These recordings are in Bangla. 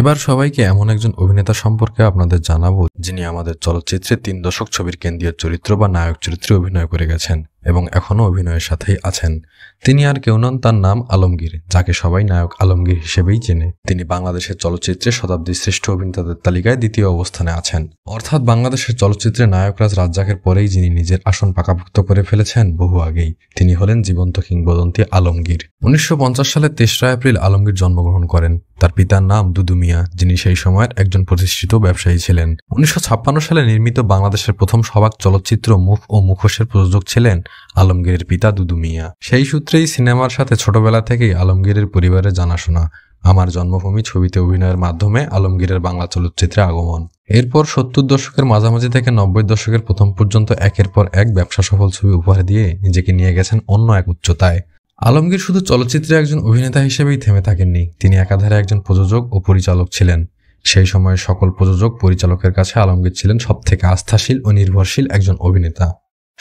এবার সবাইকে এমন একজন অভিনেতা সম্পর্কে আপনাদের জানাবো যিনি আমাদের চলচ্চিত্রে তিন দশক ছবির কেন্দ্রীয় চরিত্র বা নায়ক চরিত্রে অভিনয় করে গেছেন এবং এখনও অভিনয়ের সাথেই আছেন তিনি আর কেউ নন তার নাম আলমগীর যাকে সবাই নায়ক আলমগীর হিসেবেই চেনে তিনি বাংলাদেশের চলচ্চিত্রে শতাব্দীর শ্রেষ্ঠ অভিনেতাদের তালিকায় দ্বিতীয় অবস্থানে আছেন অর্থাৎ বাংলাদেশের চলচ্চিত্রে নায়করাজ রাজ্জাকের পরেই যিনি নিজের আসন পাকাভুক্ত করে ফেলেছেন বহু আগেই তিনি হলেন জীবন্ত কিংবদন্তি আলমগীর উনিশশো সালের তেসরা এপ্রিল আলমগীর জন্মগ্রহণ করেন তার পিতার নাম দুদু মিয়া যিনি সেই সময়ের একজন প্রতিষ্ঠিত ব্যবসায়ী ছিলেন উনিশশো সালে নির্মিত বাংলাদেশের প্রথম সবাক চলচ্চিত্র মুখ ও মুখোশের প্রযোজক ছিলেন আলমগীরের পিতা দুদু মিয়া সেই সূত্রেই সিনেমার সাথে ছোটবেলা থেকেই আলমগীরের পরিবারের জানাশোনা আমার জন্মভূমি ছবিতে অভিনয়ের মাধ্যমে আলমগীরের বাংলা চলচ্চিত্রে আগমন এরপর সত্তর দশকের মাঝামাঝি থেকে নব্বই দশকের প্রথম পর্যন্ত একের পর এক ব্যবসা সফল ছবি উপহার দিয়ে নিজেকে নিয়ে গেছেন অন্য এক উচ্চতায় আলমগীর শুধু চলচ্চিত্রে একজন অভিনেতা হিসেবেই থেমে থাকেননি তিনি একাধারে একজন প্রযোজক ও পরিচালক ছিলেন সেই সময়ে সকল প্রযোজক পরিচালকের কাছে আলমগীর ছিলেন সবথেকে আস্থাশীল ও নির্ভরশীল একজন অভিনেতা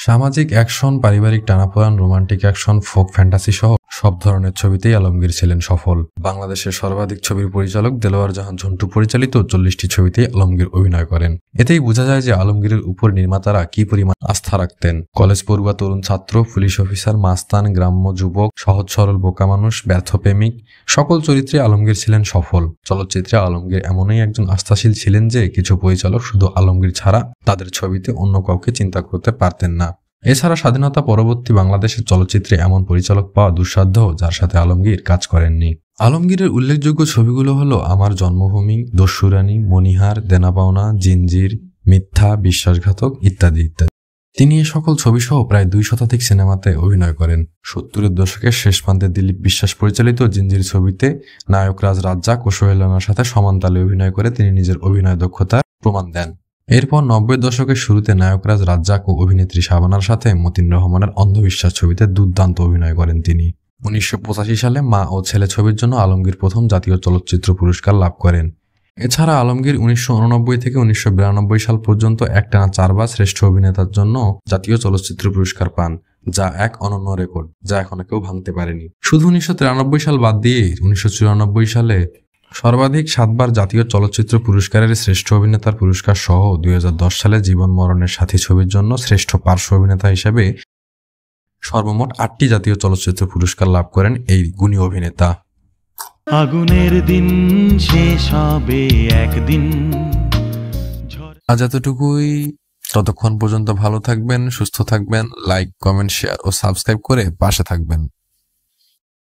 সামাজিক অ্যাকশন পারিবারিক টানাপোড়ান রোমান্টিক অ্যাকশন ফোক ফ্যান্টাসি সহ সব ধরনের ছবিতেই আলমগীর ছিলেন সফল বাংলাদেশের সর্বাধিক ছবির পরিচালক দেলোয়ার জাহান ঝন্টু পরিচালিত চল্লিশটি ছবিতেই আলমগীর অভিনয় করেন এতেই বোঝা যায় যে আলমগীরের উপর নির্মাতারা কি পরিমাণ আস্থা রাখতেন কলেজ পড়ুয়া তরুণ ছাত্র পুলিশ অফিসার মাস্তান গ্রাম্য যুবক সহজ সরল বোকা মানুষ ব্যর্থ প্রেমিক সকল চরিত্রে আলমগীর ছিলেন সফল চলচ্চিত্রে আলমগীর এমনই একজন আস্থাশীল ছিলেন যে কিছু পরিচালক শুধু আলমগীর ছাড়া তাদের ছবিতে অন্য কাউকে চিন্তা করতে পারতেন না এছাড়া স্বাধীনতা পরবর্তী বাংলাদেশের চলচ্চিত্রে এমন পরিচালক পাওয়া দুঃসাধ্য যার সাথে আলমগীর কাজ করেননি আলমগীরের উল্লেখযোগ্য ছবিগুলো হলো আমার জন্মভূমি দস্যুরানী মনিহার দেনাপাওনা জিঞ্জির মিথ্যা বিশ্বাসঘাতক ইত্যাদি ইত্যাদি তিনি এ সকল ছবিসহ প্রায় দুই শতাধিক সিনেমাতে অভিনয় করেন সত্তরের দশকের শেষ প্রান্তে দিলীপ বিশ্বাস পরিচালিত জিঞ্জির ছবিতে নায়করাজ রাজ্জাক ও সোহেলানার সাথে সমানতালে অভিনয় করে তিনি নিজের অভিনয় দক্ষতার প্রমাণ দেন এরপর নব্বই দশকের শুরুতে নায়করাজ রাজ্জাক ও অভিনেত্রী শাবানার সাথে মতিন রহমানের অন্ধবিশ্বাস ছবিতে দুর্দান্ত অভিনয় করেন তিনি উনিশশো সালে মা ও ছেলে ছবির জন্য আলমগীর প্রথম জাতীয় চলচ্চিত্র পুরস্কার লাভ করেন এছাড়া আলমগীর উনিশশো থেকে উনিশশো সাল পর্যন্ত একটানা চারবার শ্রেষ্ঠ অভিনেতার জন্য জাতীয় চলচ্চিত্র পুরস্কার পান যা এক অনন্য রেকর্ড যা এখনো কেউ ভাঙতে পারেনি শুধু উনিশশো সাল বাদ দিয়ে উনিশশো সালে সর্বাধিক সাতবার জাতীয় চলচ্চিত্র পুরস্কারের শ্রেষ্ঠ অভিনেতার পুরস্কার সহ দুই সালে জীবন মরণের সাথী ছবির জন্য শ্রেষ্ঠ পার্শ্ব অভিনেতা হিসেবে সর্বমোট আটটি জাতীয় চলচ্চিত্র পুরস্কার লাভ করেন এই গুণী অভিনেতা আগুনের দিন শেষ হবে একদিন আজ এতটুকুই ততক্ষণ পর্যন্ত ভালো থাকবেন সুস্থ থাকবেন লাইক কমেন্ট শেয়ার ও সাবস্ক্রাইব করে পাশে থাকবেন